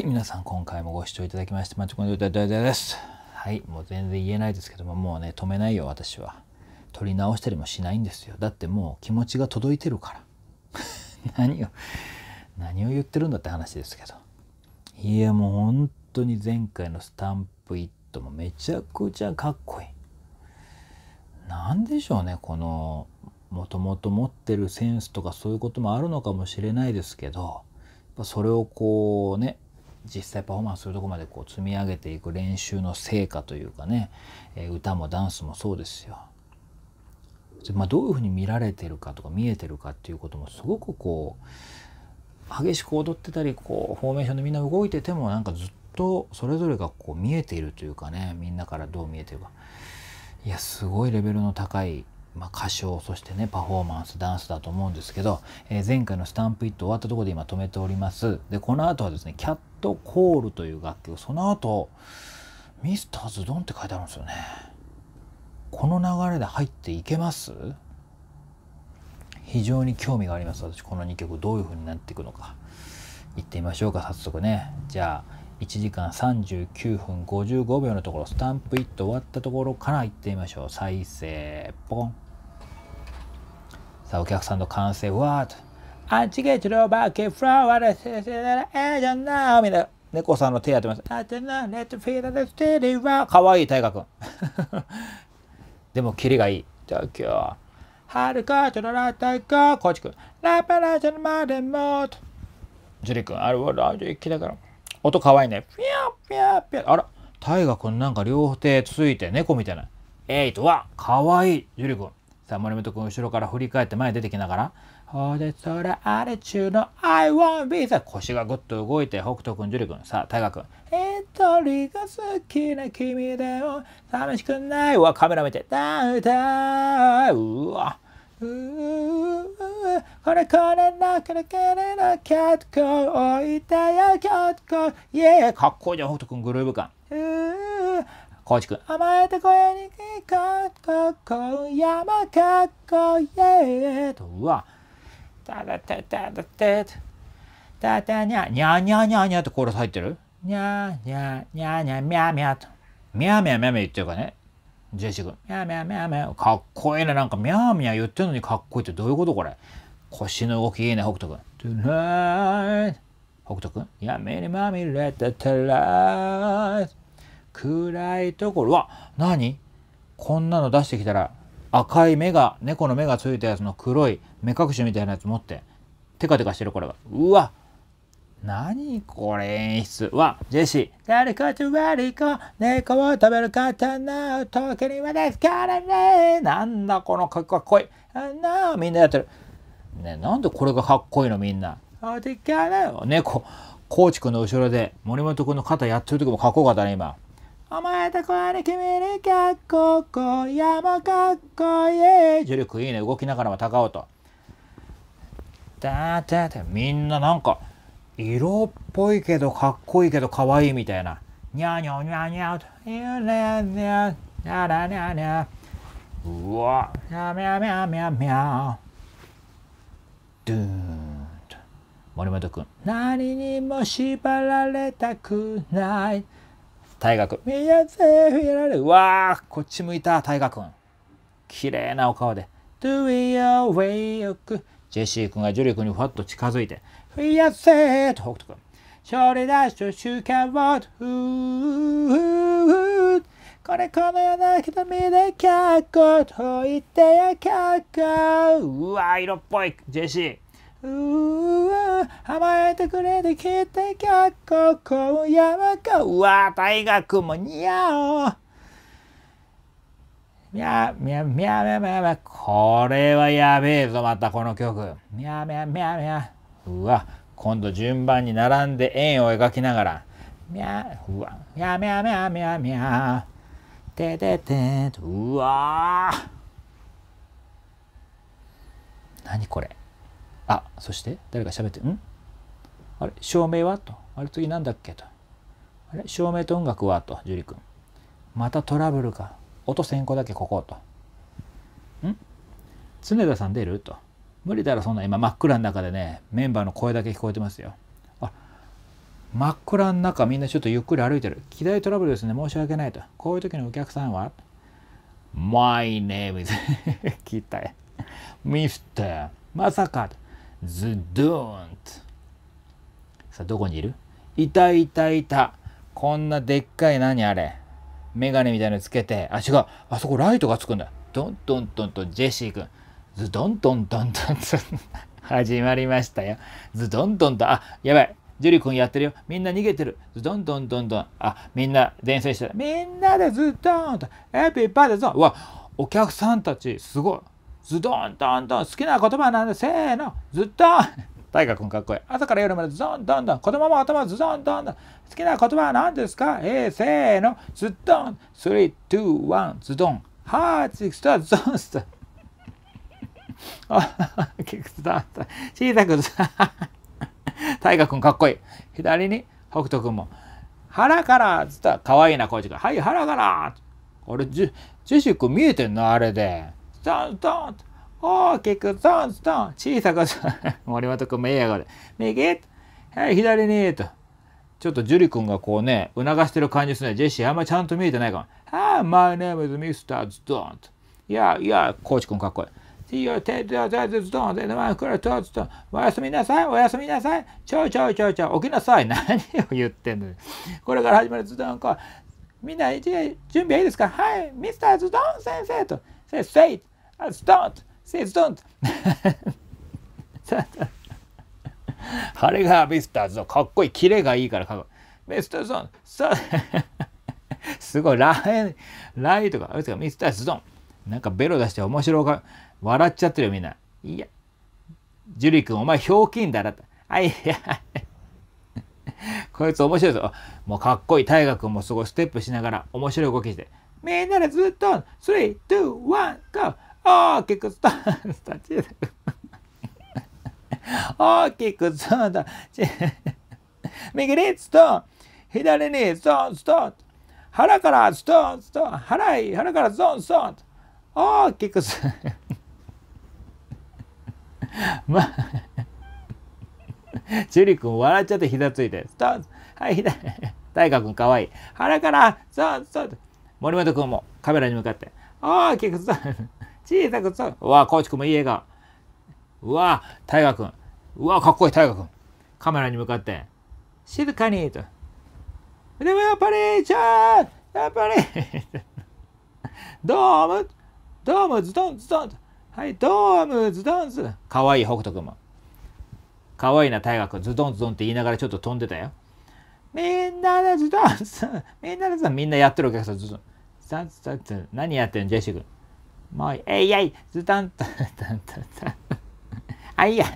はい、皆さん、今回もご視聴いただきまして、まちこんで大々です。はい、もう全然言えないですけども、もうね、止めないよ、私は。撮り直したりもしないんですよ。だってもう気持ちが届いてるから。何を、何を言ってるんだって話ですけど。いや、もう本当に前回のスタンプイットもめちゃくちゃかっこいい。何でしょうね、この、もともと持ってるセンスとかそういうこともあるのかもしれないですけど、それをこうね実際パフォーマンスするとこまでこう積み上げていく練習の成果というかね、え歌もダンスもそうですよ。まあ、どういうふうに見られてるかとか見えてるかっていうこともすごくこう激しく踊ってたりこうフォーメーションでみんな動いててもなんかずっとそれぞれがこう見えているというかねみんなからどう見えてるかいやすごいレベルの高いまあ、歌唱そしてねパフォーマンスダンスだと思うんですけど、えー、前回のスタンプイット終わったとこで今止めておりますでこの後はですね「キャッと「コールという楽曲その後ミスターズ・ドンって書いてあるんですよねこの流れで入っていけます非常に興味があります私この2曲どういう風になっていくのか行ってみましょうか早速ねじゃあ1時間39分55秒のところスタンプイット終わったところから行ってみましょう再生ポンさあお客さんの歓声わーっとあっちげちろばけフラワーですせらえじゃなみたいな。猫さんの手やってます。あってな、レッドフィーラレステリーは、かわいい大河君。でも、キリがいい。じゃあ今日は、はるか、ちょろらたいか、こちくん。ラパラジャルまでもと。ジュリ君、あれはラジオきだから。音かわいいね。ぴゃぴゃぴゃ。あら、大河君なんか両手ついて猫みたいな。えいとは、かわいい。ジュリ君。さあ、森本君、後ろから振り返って前出てきながら。ほでそらあれ中の I want be さ腰がぐっと動いて北斗くん樹くんさあ大ガくん一人が好きな君でも寂しくないわカメラ見てダウうわうーこれこれなくなけれなキャットコー置いたよキャットコーイエーイかっこいいじゃん北斗くんグルーブ感うーコーチくん甘えて声にかっここ山かっこイエーとうわタタタタタタタタニャニャニャニャニャってコーラス入ってるニャニャニャニャミャミャとミャミャミャミャ言ってるかねジェシー君ミャミャミャミャかっこいいねなんかミャミャ言ってるのにかっこいいってどういうことこれ腰の動きいいね北斗君北斗君にまみれ暗いところは何こんなの出してきたら赤い目が猫の目がついたやつの黒い目隠しみたいなやつ持ってテカテカしてるこれはうわ何これ演出わジェシー誰かと悪い子猫を食べる刀を時にはですからねなんだこのかっこいいあなあみんなやってるねなんでこれがかっこいいのみんなあてかね猫コーチ君の後ろで森本君の肩やってる時もかっこよかったね今。お前とこに君にかっこ今山かっこいい。重力いいね。動きながらも高音。だだだ。みんななんか、色っぽいけどかっこいいけどかわいいみたいな。にゃにゃにゃにゃと。にゃにゃにゃ。にゃらにゃにゃ。うわ。にゃみゃみゃみゃみゃ。ドゥーンと。森本君。何にも縛られたくない。大河君。やられる。わこっち向いた、大河君。綺麗なお顔で。Do we away よく。ジェシー君がジュリー君にふわっと近づいて。フィアと北斗君。勝利ダッシュ、週刊ふこれこのような瞳でキャッコと言ってやャッコ。うわ、色っぽい、ジェシー。うわ甘えてくれてきて結構今やはかうわ大学も似合おみゃみゃみゃみゃみゃみゃこれはやべえぞまたこの曲みゃみゃみゃみゃうわ今度順番に並んで円を描きながらみゃうわみゃみゃみゃみゃみゃてててうわ何これあそして誰か喋ってんあれ照明はとあれ次なんだっけとあれ照明と音楽はと樹里君またトラブルか音先行だけこことん常田さん出ると無理だろそんな今真っ暗の中でねメンバーの声だけ聞こえてますよあ真っ暗の中みんなちょっとゆっくり歩いてる機材トラブルですね申し訳ないとこういう時のお客さんは My name is 聞いたい Mr. まさかとズドーンとさあどこにいるいたいたいたこんなでっかい何あれメガネみたいのつけてあ違うあそこライトがつくんだドンドンドンンジェシー君ズドンドンドンドン始まりましたよズドンドンンあやばいジュリ君やってるよ。みんな逃げてる。ズドンドンドンドン。あ、みんな伝線してる。みんなでズドンと。エピパーでゾン。うわ、お客さんたち、すごい。ズドンドンドン好きな言葉なんでせーのズドン大河君かっこいい朝から夜までズドンドンドン子供も頭ズドンドンドン好きな言葉は何ですかえー、せーのズドン321ズドンハーチスタズドンスタあっ構伝わった小さくさ大河君かっこいい左に北斗君も腹からつったらかわいいなこいつがはい腹から俺ジュジュシック見えてんのあれで。どンどン大きくどンどン小さく森本君もええやがる右はい左にとちょっと樹里君がこうね促してる感じですねジェシーあんまちゃんと見えてないかもはい My name is Mr. Don't いやいやコーチ君かっこいい See your t a d o n t don't おやすみなさい、おやすみなさい。ちょいちょいちょいちょい、起きなさい。何を言ってんのこれから始まるズドンコ。みんな、準備はいいですかはい、ミスターズドン先生と。せい。It's don't! See, don't! ハレガービスターズのかっこいい、キレがいいからかっこいい。ミスターズドン、すごい、ライ、ライとか、あれですか、ミスターズドン。なんかベロ出して面白が、笑っちゃってるよ、みんな。いや、ジュリ君、お前、ひょうきんだな。あ、いや、こいつ面白いぞ。もうかっこいい、大河君もすごい、ステップしながら、面白い動きして。みんなでずっと、3、2、1、GO! 大きく育った小さく大きく育った右にストン左にストンストン腹からストンストン腹い腹からストンストン大きくすまあジュリ君笑っちゃって膝ついてストンはい左大河君かわいい腹からストンストン森本君もカメラに向かって大きくストン小さくさ、うわ、コーチんもいい笑顔。うわ、大河んうわ、かっこいい大河んカメラに向かって、静かにと。でもやっぱり、ちゃんやっぱり ドームドームズドンズドンズはい、ドームズドンズかわいい北斗くんも。かわいいな大河んズドンズドンって言いながらちょっと飛んでたよ。みんなでズドンズみんなでズドンみんなやってるお客さんズドン。何やってんジェシー君。もう、えいやい、ズタンタタンタタン。あいや、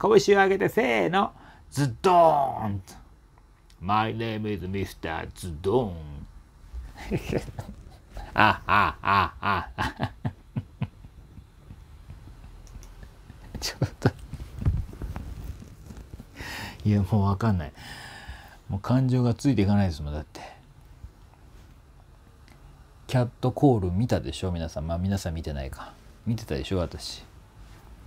拳を上げて、せーの、ズドーンと。My name is Mr. ズドーン。あ、あ、あ、あ、あ。ちょっと。いや、もうわかんない。もう感情がついていかないですもん、だって。キャットコール見たでしょ皆さんまあ皆さん見てないか見てたでしょ私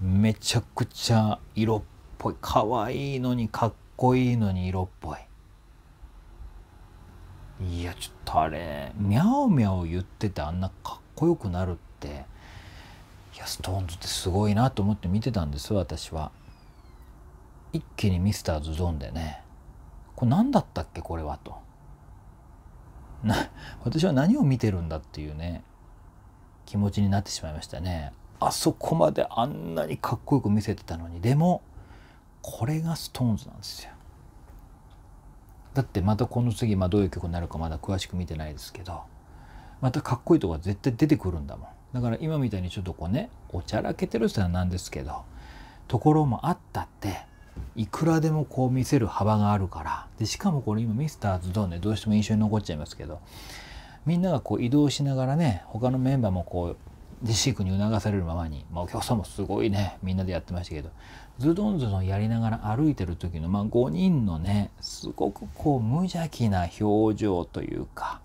めちゃくちゃ色っぽい可愛いのにかっこいいのに色っぽいいやちょっとあれミャオミャオ言っててあんなかっこよくなるっていやストーンズってすごいなと思って見てたんです私は一気にミスターズゾーンでねこれ何だったっけこれはと。な私は何を見てるんだっていうね気持ちになってしまいましたねあそこまであんなにかっこよく見せてたのにでもこれがストーンズなんですよだってまたこの次、まあ、どういう曲になるかまだ詳しく見てないですけどまたかっこいいとこが絶対出てくるんだもんだから今みたいにちょっとこうねおちゃらけてる人はなんですけどところもあったっていくらでもこう見せる幅があるからでしかもこれ今ミスターズドンでどうしても印象に残っちゃいますけどみんながこう移動しながらね他のメンバーもこうディシークに促されるままに、まあ、お客さんもすごいねみんなでやってましたけどズドンズドンやりながら歩いてる時の、まあ、5人のねすごくこう無邪気な表情というか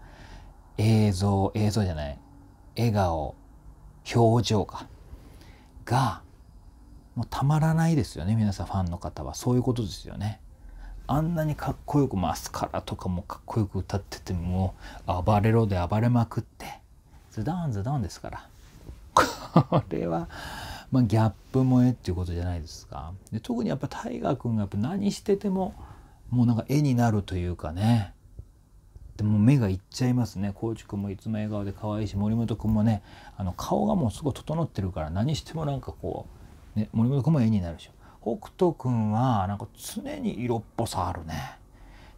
映像映像じゃない笑顔表情かがもうたまらないですよね皆さんファンの方はそういうことですよねあんなにかっこよくマスカラとかもかっこよく歌ってても暴れろで暴れまくってズダンズダンですからこれは、まあ、ギャップ萌えっていうことじゃないですかで特にやっぱ大河君がやっぱ何しててももうなんか絵になるというかねでも目がいっちゃいますね高知君もいつも笑顔で可愛いし森本君もねあの顔がもうすごい整ってるから何してもなんかこうね、森本君も絵になるでしょ。北斗君はなんか常に色っぽさあるね。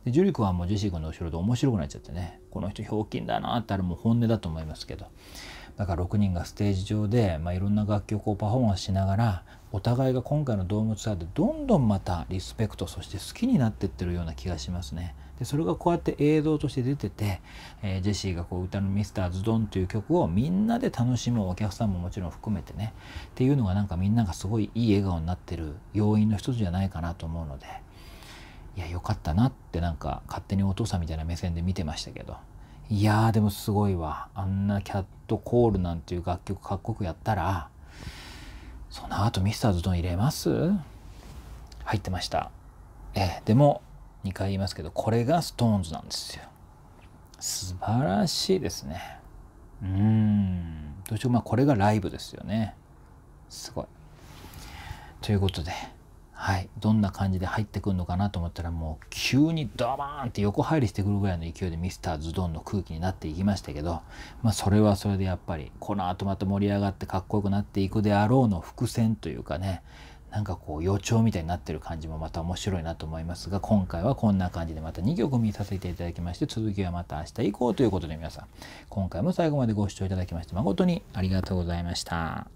で樹君はもうジェシー君の後ろで面白くなっちゃってねこの人ひょうきんだなってあれも本音だと思いますけどだから6人がステージ上で、まあ、いろんな楽曲をパフォーマンスしながらお互いが今回のドームツアーでどんどんまたリスペクトそして好きになってってるような気がしますね。でそれがこうやって映像として出てて、えー、ジェシーがこう歌の「ミスターズドン」という曲をみんなで楽しむお客さんももちろん含めてねっていうのがなんかみんながすごいいい笑顔になってる要因の一つじゃないかなと思うのでいやよかったなってなんか勝手にお父さんみたいな目線で見てましたけどいやーでもすごいわあんな「キャットコール」なんていう楽曲かっこよくやったらその後ミスターズドン入れます入ってました。えー、でも2回言いますけどこれがストーンズなんですよ素晴らしいですねうんどうしようまあこれがライブですよねすごいということではいどんな感じで入ってくるのかなと思ったらもう急にドバーンって横入りしてくるぐらいの勢いでミスターズドンの空気になっていきましたけどまあそれはそれでやっぱりこの後また盛り上がってかっこよくなっていくであろうの伏線というかねなんかこう予兆みたいになってる感じもまた面白いなと思いますが今回はこんな感じでまた2曲見させていただきまして続きはまた明日以降ということで皆さん今回も最後までご視聴いただきまして誠にありがとうございました。